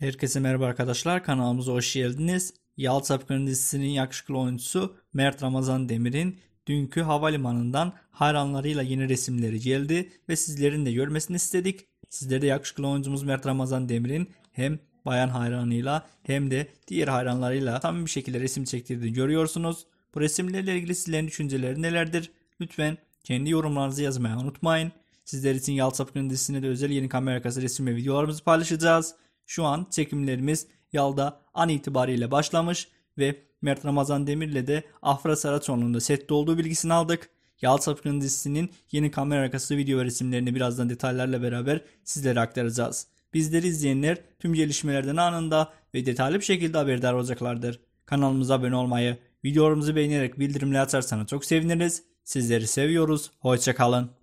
Herkese merhaba arkadaşlar kanalımıza hoş geldiniz. Yal Çapkın dizisinin yakışıklı oyuncusu Mert Ramazan Demir'in dünkü havalimanından hayranlarıyla yeni resimleri geldi ve sizlerin de görmesini istedik. Sizlere de yakışıklı oyuncumuz Mert Ramazan Demir'in hem bayan hayranıyla hem de diğer hayranlarıyla tam bir şekilde resim çektirdiğini görüyorsunuz. Bu resimlerle ilgili sizlerin düşünceleri nelerdir? Lütfen kendi yorumlarınızı yazmayı unutmayın. Sizler için Yal Sapkın dizisine de özel yeni kamera arkası resim ve videolarımızı paylaşacağız. Şu an çekimlerimiz Yalda an itibariyle başlamış ve Mert Ramazan Demir'le de Afra Saraçoğlu'nun sette olduğu bilgisini aldık. Yal Sapkın dizisinin yeni kamera arkası video ve resimlerini birazdan detaylarla beraber sizlere aktaracağız. Bizleri izleyenler tüm gelişmelerden anında ve detaylı bir şekilde haberdar olacaklardır. Kanalımıza abone olmayı, videolarımızı beğenerek bildirimleri açarsanız çok seviniriz. Sizleri seviyoruz. Hoşçakalın.